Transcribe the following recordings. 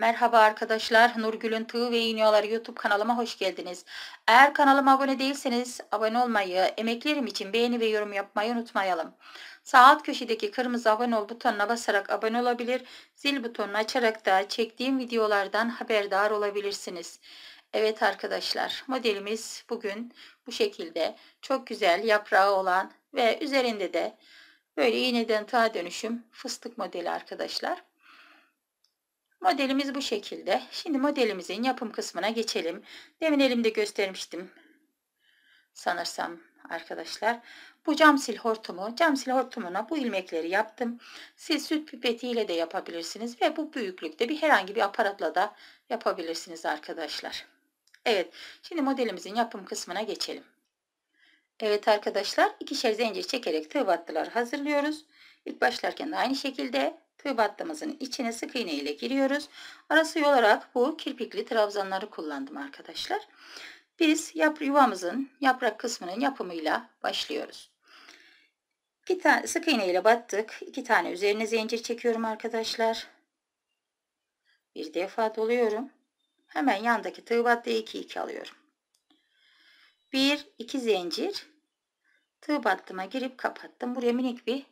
Merhaba arkadaşlar, Nurgül'ün Tığ ve İğniyalar YouTube kanalıma hoş geldiniz. Eğer kanalıma abone değilseniz abone olmayı, emeklerim için beğeni ve yorum yapmayı unutmayalım. Sağ alt köşedeki kırmızı abone ol butonuna basarak abone olabilir, zil butonunu açarak da çektiğim videolardan haberdar olabilirsiniz. Evet arkadaşlar, modelimiz bugün bu şekilde çok güzel yaprağı olan ve üzerinde de böyle iğneden tığa dönüşüm fıstık modeli arkadaşlar. Modelimiz bu şekilde. Şimdi modelimizin yapım kısmına geçelim. Demin elimde göstermiştim. Sanırsam arkadaşlar. Bu cam sil hortumu, cam sil hortumuna bu ilmekleri yaptım. Siz süt pipetiyle de yapabilirsiniz ve bu büyüklükte bir herhangi bir aparatla da yapabilirsiniz arkadaşlar. Evet, şimdi modelimizin yapım kısmına geçelim. Evet arkadaşlar, ikişer zincir çekerek tığ battılar hazırlıyoruz. İlk başlarken de aynı şekilde Tığ battımızın içine sık iğne ile giriyoruz. Arası olarak bu kirpikli trabzanları kullandım arkadaşlar. Biz yap yuvamızın yaprak kısmının yapımıyla başlıyoruz. İki tane sık iğne ile battık. İki tane üzerine zincir çekiyorum arkadaşlar. Bir defa doluyorum. Hemen yandaki tığ battı 2 2 alıyorum. 1 2 zincir tığ battıma girip kapattım. Buraya minik bir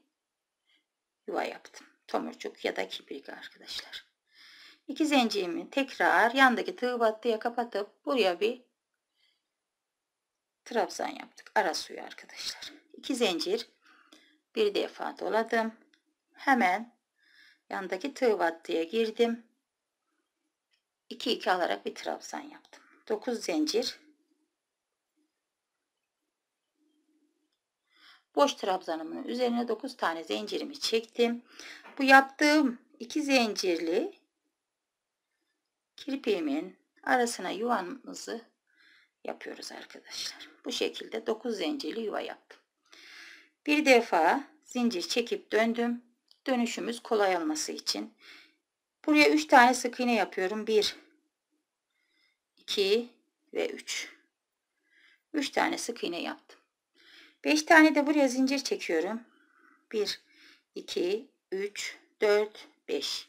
yuva yaptım tomurcuk ya da kibrik arkadaşlar. İki zincirimi tekrar yandaki tığ battıya kapatıp buraya bir trabzan yaptık. Ara suyu arkadaşlar. İki zincir bir defa doladım. Hemen yandaki tığ battıya girdim. 2 2 alarak bir trabzan yaptım. 9 zincir boş trabzanımın üzerine 9 tane zincirimi çektim. Bu yaptığım iki zincirli kirpiğimin arasına yuvamızı yapıyoruz arkadaşlar. Bu şekilde 9 zincirli yuva yaptım. Bir defa zincir çekip döndüm. Dönüşümüz kolay olması için. Buraya 3 tane sık iğne yapıyorum. 1 2 ve 3. 3 tane sık iğne yaptım. 5 tane de buraya zincir çekiyorum. 1, 2, 3, 4, 5.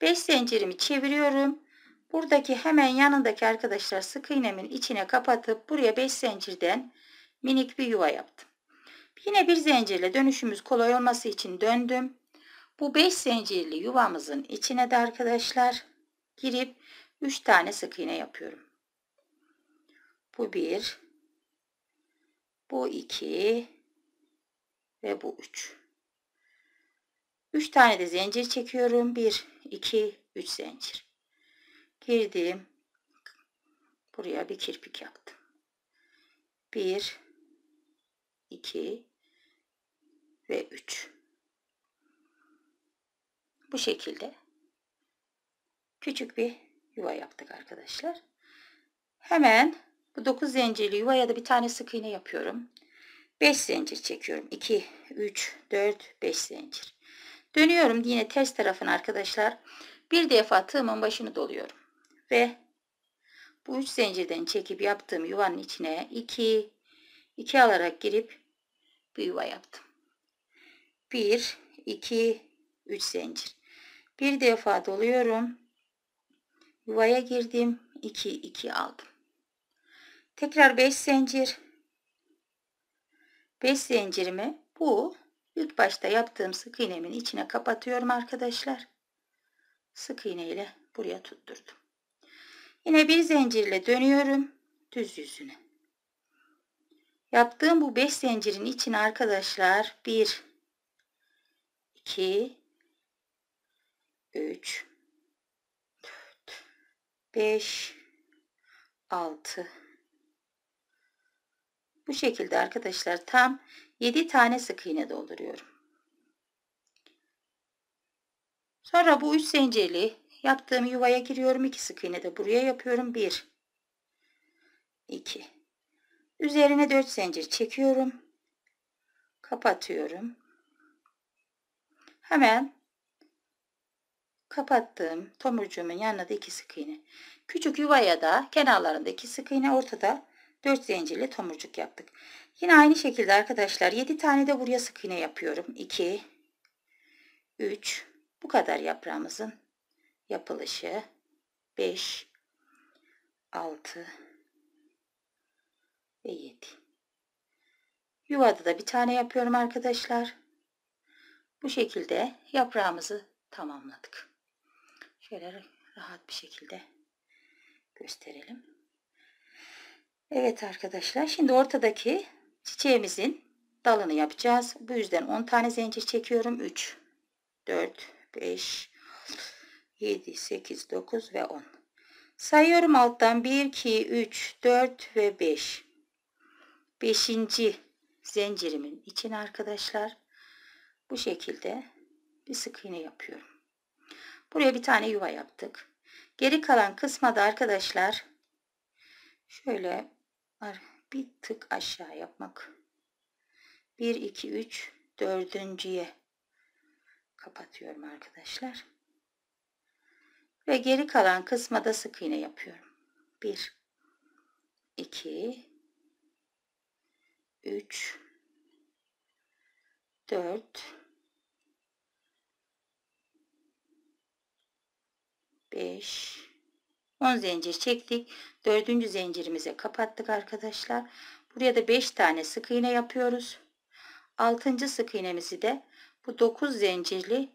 5 zincirimi çeviriyorum. Buradaki hemen yanındaki arkadaşlar sık iğnemin içine kapatıp buraya 5 zincirden minik bir yuva yaptım. Yine bir zincirle dönüşümüz kolay olması için döndüm. Bu 5 zincirli yuvamızın içine de arkadaşlar girip 3 tane sık iğne yapıyorum. Bu 1, bu 2 ve bu 3. 3 tane de zincir çekiyorum. 1, 2, 3 zincir. Girdim. Buraya bir kirpik yaptım. 1, 2 ve 3. Bu şekilde küçük bir yuva yaptık arkadaşlar. Hemen bu 9 zincirli yuvaya da bir tane sık iğne yapıyorum. 5 zincir çekiyorum. 2, 3, 4, 5 zincir. Dönüyorum yine ters tarafın arkadaşlar. Bir defa tığımın başını doluyorum. Ve bu 3 zincirden çekip yaptığım yuvanın içine 2, 2 alarak girip bir yuva yaptım. 1, 2, 3 zincir. Bir defa doluyorum. Yuvaya girdim. 2, 2 aldım. Tekrar 5 zincir. 5 zincirimi bu ilk başta yaptığım sık iğnemin içine kapatıyorum arkadaşlar. Sık iğne ile buraya tutturdum. Yine bir zincirle dönüyorum düz yüzüne. Yaptığım bu 5 zincirin içine arkadaşlar 1 2 3 4 5 6 bu şekilde arkadaşlar tam 7 tane sık iğne dolduruyorum. Sonra bu 3 zincirli yaptığım yuvaya giriyorum. 2 sık iğne de buraya yapıyorum. 1 2 Üzerine 4 zincir çekiyorum. Kapatıyorum. Hemen kapattığım tomurcuğumun yanına da 2 sık iğne. Küçük yuvaya da kenarlarında 2 sık iğne ortada 4 zincirli tomurcuk yaptık. Yine aynı şekilde arkadaşlar 7 tane de buraya sık iğne yapıyorum. 2 3 bu kadar yaprağımızın yapılışı 5 6 ve 7 yuvada da bir tane yapıyorum arkadaşlar bu şekilde yaprağımızı tamamladık şöyle rahat bir şekilde gösterelim Evet arkadaşlar şimdi ortadaki çiçeğimizin dalını yapacağız. Bu yüzden 10 tane zincir çekiyorum. 3, 4, 5, 7, 8, 9 ve 10. Sayıyorum alttan 1, 2, 3, 4 ve 5. 5. zincirimin içine arkadaşlar bu şekilde bir sık iğne yapıyorum. Buraya bir tane yuva yaptık. Geri kalan kısma da arkadaşlar şöyle Var bir tık aşağı yapmak. 1 2 3 dördüncüye kapatıyorum arkadaşlar. Ve geri kalan kısma da sık iğne yapıyorum. 1 2 3 4 5 10 zincir çektik. 4. zincirimize kapattık arkadaşlar. Buraya da 5 tane sık iğne yapıyoruz. 6. sık iğnemizi de bu 9 zincirli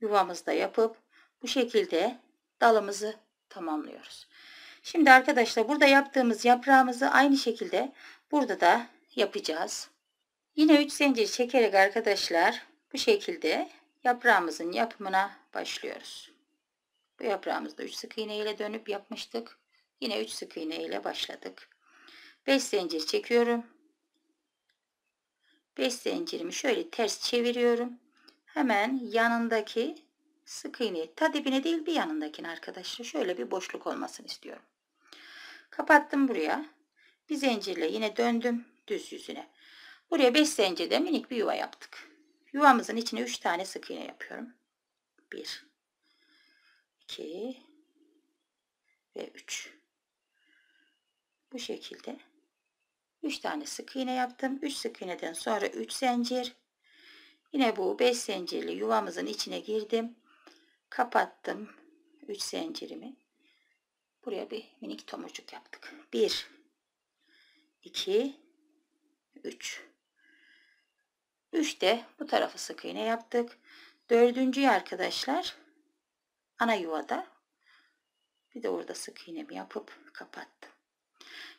yuvamızda yapıp bu şekilde dalımızı tamamlıyoruz. Şimdi arkadaşlar burada yaptığımız yaprağımızı aynı şekilde burada da yapacağız. Yine 3 zincir çekerek arkadaşlar bu şekilde yaprağımızın yapımına başlıyoruz. Bu yaprağımızda 3 sık iğne ile dönüp yapmıştık. Yine 3 sık iğne ile başladık. 5 zincir çekiyorum. 5 zincirimi şöyle ters çeviriyorum. Hemen yanındaki sık iğneyi ta dibine değil bir yanındakini arkadaşlar şöyle bir boşluk olmasını istiyorum. Kapattım buraya. Bir zincirle yine döndüm düz yüzüne. Buraya 5 zincirde minik bir yuva yaptık. Yuvamızın içine 3 tane sık iğne yapıyorum. 1 2 ve 3 bu şekilde 3 tane sık iğne yaptım 3 sık iğneden sonra 3 zincir yine bu 5 zincirli yuvamızın içine girdim kapattım 3 zincirimi buraya bir minik tomurcuk yaptık 1 2 3 3 de bu tarafı sık iğne yaptık dördüncüyü arkadaşlar ana yuvada bir de orada sık iğnemi yapıp kapattım.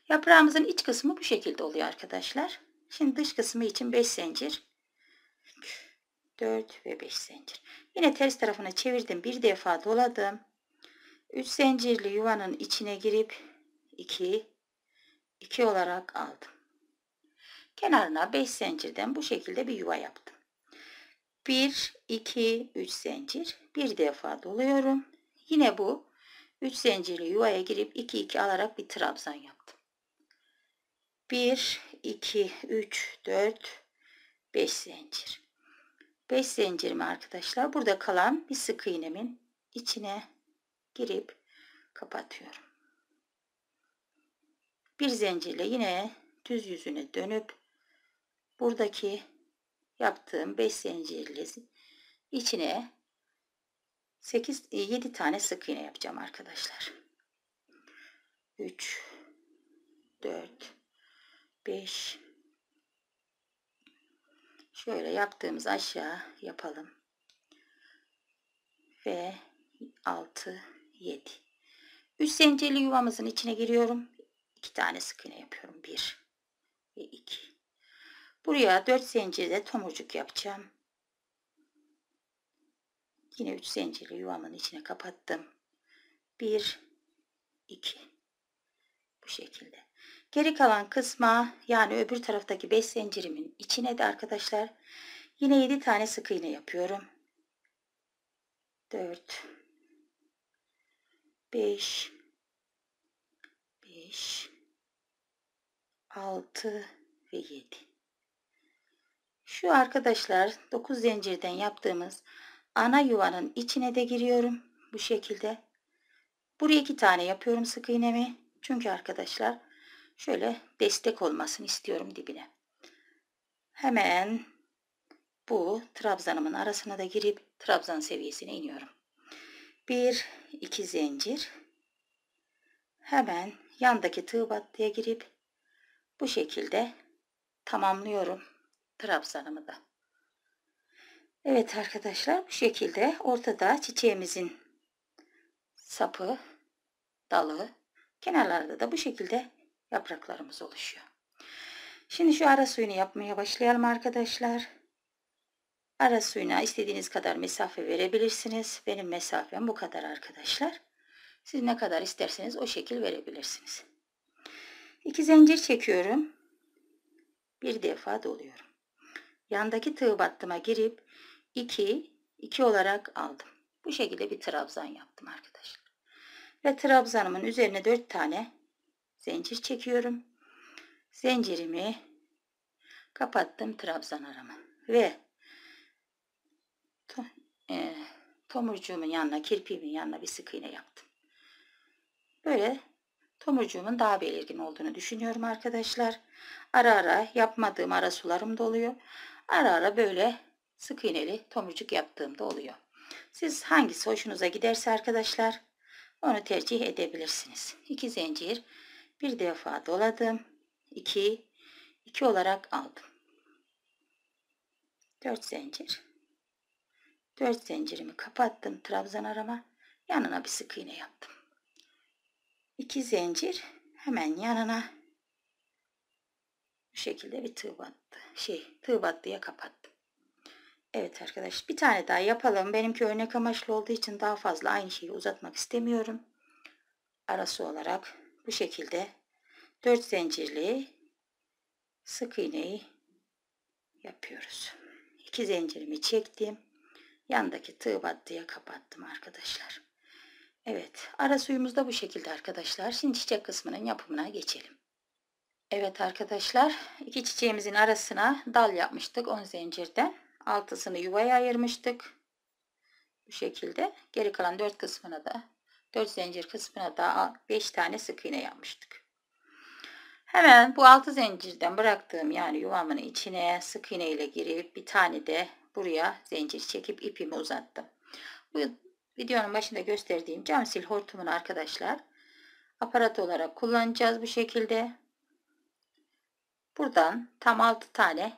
Yaprağımızın iç kısmı bu şekilde oluyor arkadaşlar. Şimdi dış kısmı için 5 zincir 4 ve 5 zincir. Yine ters tarafına çevirdim. Bir defa doladım. 3 zincirli yuvanın içine girip 2 2 olarak aldım. Kenarına 5 zincirden bu şekilde bir yuva yaptım. 1 2 3 zincir bir defa doluyorum yine bu 3 zincirli yuvaya girip 2 2 alarak bir trabzan yaptım 1 2 3 4 5 zincir 5 zincirimi arkadaşlar burada kalan bir sık iğnemin içine girip kapatıyorum bir zincirle yine düz yüzüne dönüp buradaki yaptığım 5 zincirli içine 8 7 e, tane sık iğne yapacağım arkadaşlar. 3 4 5 şöyle yaptığımız aşağı yapalım. Ve 6 7 3 zincirli yuvamızın içine giriyorum. 2 tane sık iğne yapıyorum. 1 ve 2 Buraya 4 zincirde tomurcuk yapacağım. Yine 3 zincirli yuvamın içine kapattım. 1 2 bu şekilde. Geri kalan kısma yani öbür taraftaki 5 zincirimin içine de arkadaşlar yine 7 tane sık iğne yapıyorum. 4 5 5 6 ve 7 şu arkadaşlar 9 zincirden yaptığımız ana yuvanın içine de giriyorum. Bu şekilde. Buraya iki tane yapıyorum sık iğnemi. Çünkü arkadaşlar şöyle destek olmasını istiyorum dibine. Hemen bu trabzanımın arasına da girip trabzan seviyesine iniyorum. Bir iki zincir. Hemen yandaki tığ battıya girip bu şekilde tamamlıyorum trabzanımı da. Evet arkadaşlar bu şekilde ortada çiçeğimizin sapı, dalı, kenarlarda da bu şekilde yapraklarımız oluşuyor. Şimdi şu ara suyunu yapmaya başlayalım arkadaşlar. Ara suyuna istediğiniz kadar mesafe verebilirsiniz. Benim mesafem bu kadar arkadaşlar. Siz ne kadar isterseniz o şekil verebilirsiniz. İki zincir çekiyorum. Bir defa doluyorum yandaki tığ battıma girip 2, 2 olarak aldım. Bu şekilde bir trabzan yaptım arkadaşlar. Ve trabzanımın üzerine 4 tane zincir çekiyorum. Zincirimi kapattım trabzan aramı. Ve to, e, tomurcuğumun yanına, kirpiğimin yanına bir sık iğne yaptım. Böyle tomurcuğumun daha belirgin olduğunu düşünüyorum arkadaşlar. Ara ara yapmadığım ara sularım doluyor. Ara ara böyle sık iğneli tomurcuk yaptığımda oluyor. Siz hangisi hoşunuza giderse arkadaşlar onu tercih edebilirsiniz. 2 zincir bir defa doladım. 2 2 olarak aldım. 4 zincir 4 zincirimi kapattım trabzan arama yanına bir sık iğne yaptım. 2 zincir hemen yanına bu şekilde bir tığ battı. Şey, tığ battıya kapattım. Evet arkadaş bir tane daha yapalım. Benimki örnek amaçlı olduğu için daha fazla aynı şeyi uzatmak istemiyorum. Arası olarak bu şekilde 4 zincirli sık iğneyi yapıyoruz. 2 zincirimi çektim. Yandaki tığ battıya kapattım arkadaşlar. Evet ara suyumuz da bu şekilde arkadaşlar. Şimdi çiçek kısmının yapımına geçelim. Evet arkadaşlar iki çiçeğimizin arasına dal yapmıştık 10 zincirde. Altısını yuvaya ayırmıştık. Bu şekilde geri kalan 4 kısmına da 4 zincir kısmına da 5 tane sık iğne yapmıştık. Hemen bu altı zincirden bıraktığım yani yuvamın içine sık iğne ile girip bir tane de buraya zincir çekip ipimi uzattım. Bu videonun başında gösterdiğim camsil hortumunu arkadaşlar aparat olarak kullanacağız bu şekilde. Buradan tam 6 tane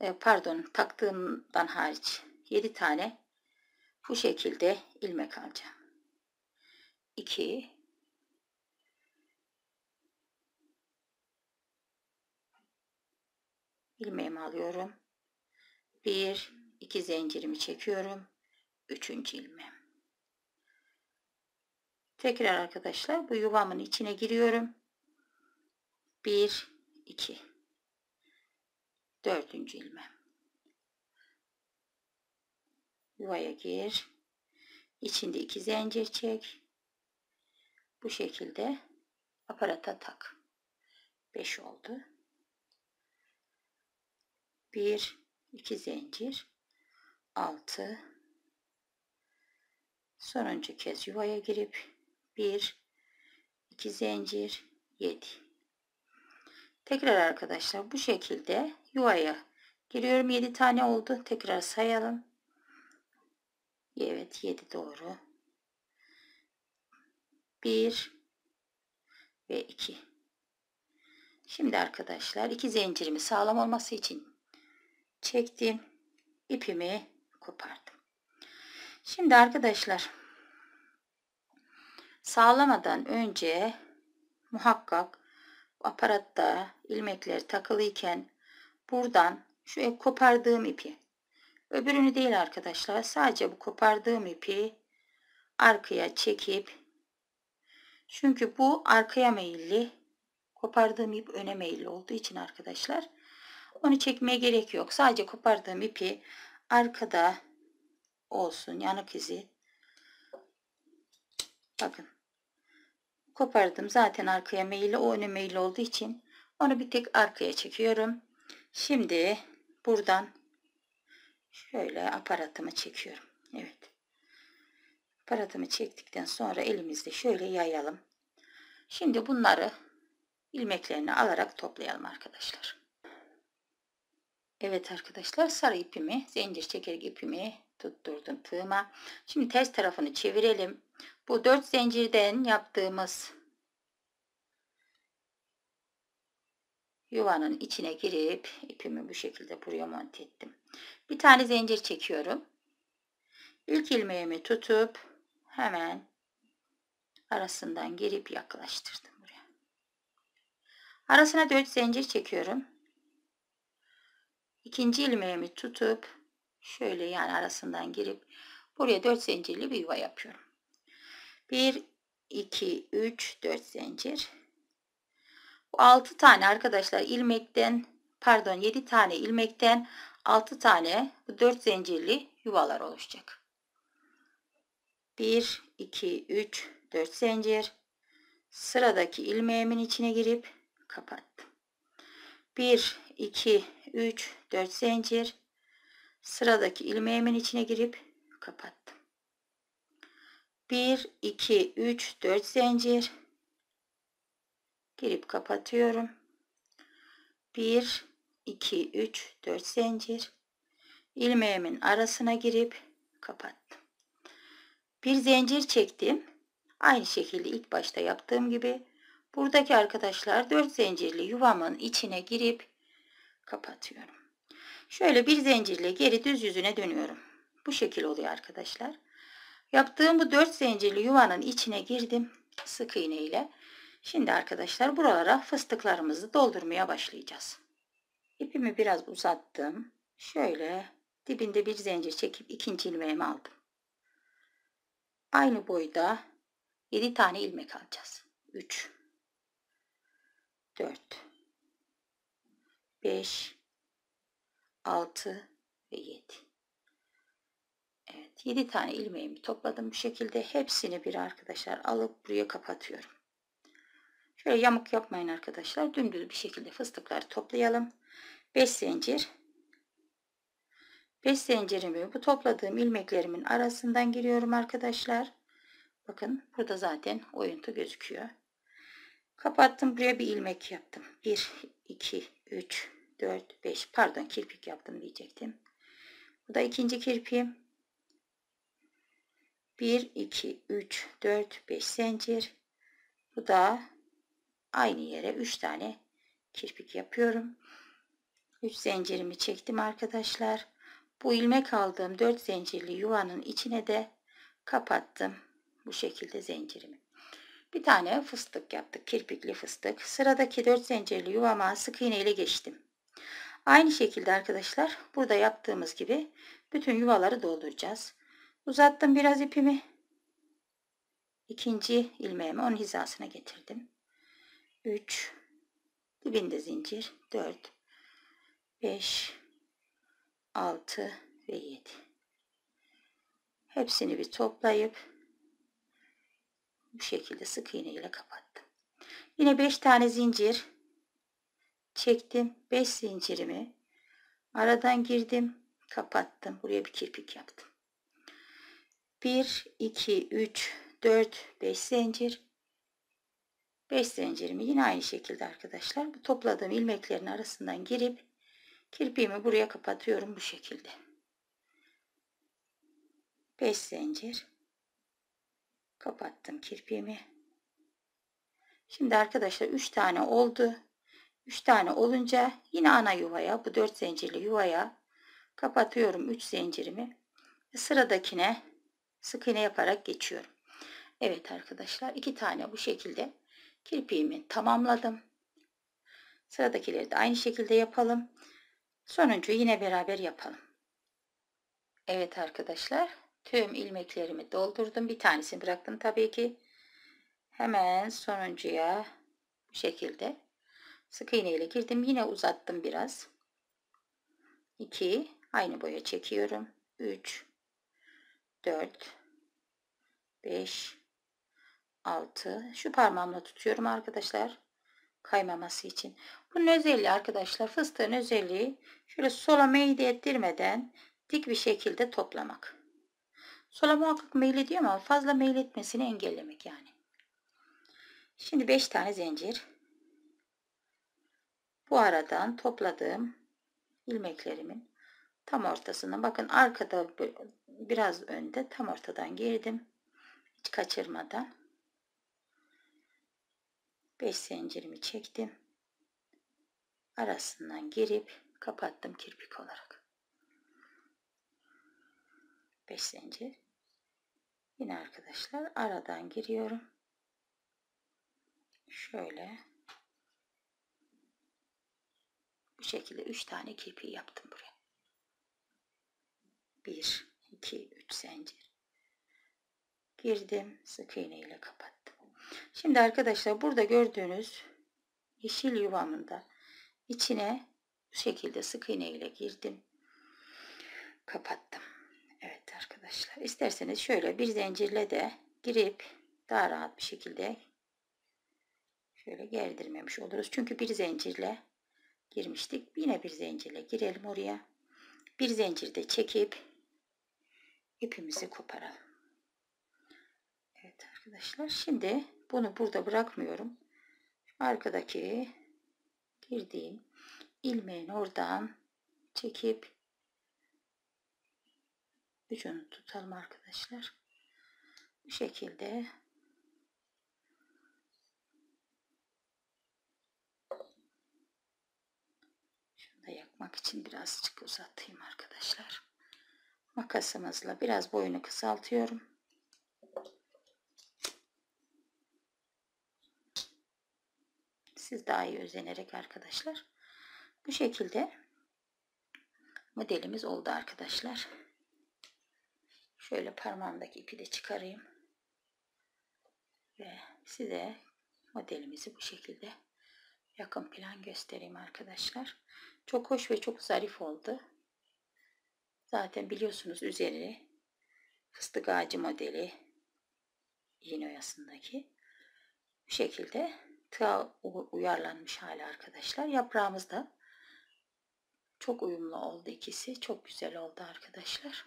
e, pardon taktığımdan hariç 7 tane bu şekilde ilmek alacağım. 2 ilmeğimi alıyorum. 1 2 zincirimi çekiyorum. 3. ilmeğim. Tekrar arkadaşlar bu yuvamın içine giriyorum. 1 2 dördüncü ilme, yuvaya gir içinde iki zincir çek bu şekilde aparata tak 5 oldu 1 2 zincir 6 sonuncu kez yuvaya girip 1 2 zincir 7 Tekrar arkadaşlar bu şekilde yuvaya giriyorum. 7 tane oldu. Tekrar sayalım. Evet 7 doğru. 1 ve 2. Şimdi arkadaşlar iki zincirimi sağlam olması için çektim. ipimi kopardım. Şimdi arkadaşlar sağlamadan önce muhakkak aparatta ilmekler takılıyken buradan şu kopardığım ipi öbürünü değil arkadaşlar sadece bu kopardığım ipi arkaya çekip çünkü bu arkaya meyilli kopardığım ip öne meyilli olduğu için arkadaşlar onu çekmeye gerek yok sadece kopardığım ipi arkada olsun yanık izi bakın kopardım. Zaten arkaya meyli o öne meyli olduğu için onu bir tek arkaya çekiyorum. Şimdi buradan şöyle aparatımı çekiyorum. Evet. Aparatımı çektikten sonra elimizde şöyle yayalım. Şimdi bunları ilmeklerini alarak toplayalım arkadaşlar. Evet arkadaşlar sarı ipimi zincir çekerek ipimi tutturdum tığıma. Şimdi ters tarafını çevirelim. Bu 4 zincirden yaptığımız yuvanın içine girip ipimi bu şekilde buraya monte ettim. Bir tane zincir çekiyorum. İlk ilmeğimi tutup hemen arasından girip yaklaştırdım buraya. Arasına 4 zincir çekiyorum. İkinci ilmeğimi tutup şöyle yani arasından girip buraya 4 zincirli bir yuva yapıyorum. 1, 2, 3, 4 zincir. Bu 6 tane arkadaşlar ilmekten pardon 7 tane ilmekten 6 tane bu 4 zincirli yuvalar oluşacak. 1, 2, 3, 4 zincir. Sıradaki ilmeğimin içine girip kapattım. 1, 2, 3, 4 zincir. Sıradaki ilmeğimin içine girip kapattım. 1 2 3 4 zincir girip kapatıyorum 1 2 3 4 zincir ilmeğimin arasına girip kapattım bir zincir çektim aynı şekilde ilk başta yaptığım gibi buradaki arkadaşlar 4 zincirli yuvamın içine girip kapatıyorum şöyle bir zincirle geri düz yüzüne dönüyorum bu şekil oluyor arkadaşlar Yaptığım bu 4 zincirli yuvanın içine girdim. Sık iğne ile. Şimdi arkadaşlar buralara fıstıklarımızı doldurmaya başlayacağız. İpimi biraz uzattım. Şöyle dibinde bir zincir çekip ikinci ilmeğimi aldım. Aynı boyda 7 tane ilmek alacağız. 3 4 5 6 ve 7 7 tane ilmeğimi topladım bu şekilde hepsini bir arkadaşlar alıp buraya kapatıyorum. Şöyle yamuk yapmayın arkadaşlar. Dümdüz bir şekilde fıstıkları toplayalım. 5 zincir. 5 zincirimi bu topladığım ilmeklerimin arasından giriyorum arkadaşlar. Bakın burada zaten oyuntu gözüküyor. Kapattım. Buraya bir ilmek yaptım. 1, 2, 3, 4, 5. Pardon kirpik yaptım diyecektim. Bu da ikinci kirpiğim. 1, 2, 3, 4, 5 zincir. Bu da aynı yere 3 tane kirpik yapıyorum. 3 zincirimi çektim arkadaşlar. Bu ilmek aldığım 4 zincirli yuvanın içine de kapattım. Bu şekilde zincirimi. Bir tane fıstık yaptık. Kirpikli fıstık. Sıradaki 4 zincirli yuvama sık iğne ile geçtim. Aynı şekilde arkadaşlar burada yaptığımız gibi bütün yuvaları dolduracağız. Uzattım biraz ipimi. İkinci ilmeğimi on hizasına getirdim. 3 dibinde zincir 4 5 6 ve 7 hepsini bir toplayıp bu şekilde sık iğne ile kapattım. Yine beş tane zincir çektim. beş zincirimi aradan girdim, kapattım. Buraya bir kirpik yaptım. 1 2 3 4 5 zincir 5 zincirimi yine aynı şekilde arkadaşlar bu topladığım ilmeklerin arasından girip kirpiğimi buraya kapatıyorum bu şekilde 5 zincir kapattım kirpiğimi şimdi arkadaşlar 3 tane oldu 3 tane olunca yine ana yuvaya bu 4 zincirli yuvaya kapatıyorum 3 zincirimi sıradakine sık iğne yaparak geçiyorum. Evet arkadaşlar iki tane bu şekilde kirpiğimi tamamladım. Sıradakileri de aynı şekilde yapalım. Sonuncu yine beraber yapalım. Evet arkadaşlar tüm ilmeklerimi doldurdum. Bir tanesini bıraktım tabii ki. Hemen sonuncuya bu şekilde sık iğne ile girdim. Yine uzattım biraz. 2 aynı boya çekiyorum. 3 4 5 6 şu parmağımla tutuyorum arkadaşlar kaymaması için. Bunun özelliği arkadaşlar fıstığın özelliği şöyle sola meyil ettirmeden dik bir şekilde toplamak. Sola muhakkak meyil ediyor ama fazla meyil etmesini engellemek yani. Şimdi 5 tane zincir. Bu aradan topladığım ilmeklerimin tam ortasına bakın arkada biraz önde tam ortadan girdim kaçırmadan 5 zincirimi çektim. Arasından girip kapattım kirpik olarak. 5 zincir. Yine arkadaşlar aradan giriyorum. Şöyle bu şekilde 3 tane kirpiği yaptım buraya. 1 2 3 zincir girdim sık iğne ile kapattım. Şimdi arkadaşlar burada gördüğünüz yeşil yuvamında içine bu şekilde sık iğne ile girdim. Kapattım. Evet arkadaşlar isterseniz şöyle bir zincirle de girip daha rahat bir şekilde şöyle gerdirmemiş oluruz. Çünkü bir zincirle girmiştik. Yine bir zincirle girelim oraya. Bir zincirde çekip ipimizi koparalım arkadaşlar. Şimdi bunu burada bırakmıyorum. Arkadaki girdiğim ilmeğin oradan çekip ucunu tutalım arkadaşlar. Bu şekilde şunu da yakmak için birazcık uzatayım arkadaşlar. Makasımızla biraz boyunu kısaltıyorum. Siz daha iyi özenerek arkadaşlar. Bu şekilde modelimiz oldu arkadaşlar. Şöyle parmağımdaki ipi de çıkarayım. Ve size modelimizi bu şekilde yakın plan göstereyim arkadaşlar. Çok hoş ve çok zarif oldu. Zaten biliyorsunuz üzeri fıstık ağacı modeli iğne oyasındaki bu şekilde tığa uyarlanmış hali arkadaşlar. Yaprağımız da çok uyumlu oldu ikisi. Çok güzel oldu arkadaşlar.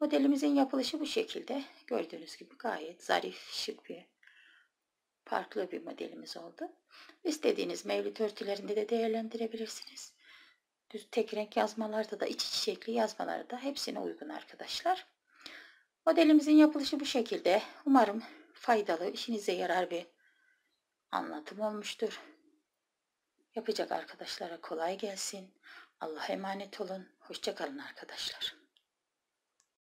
Modelimizin yapılışı bu şekilde. Gördüğünüz gibi gayet zarif, şık bir farklı bir modelimiz oldu. İstediğiniz mevlüt örtülerinde de değerlendirebilirsiniz. Düz tek renk yazmalarda da iç çiçekli yazmalarda hepsine uygun arkadaşlar. Modelimizin yapılışı bu şekilde. Umarım faydalı, işinize yarar bir anlatım olmuştur. Yapacak arkadaşlara kolay gelsin. Allah'a emanet olun. Hoşçakalın arkadaşlar.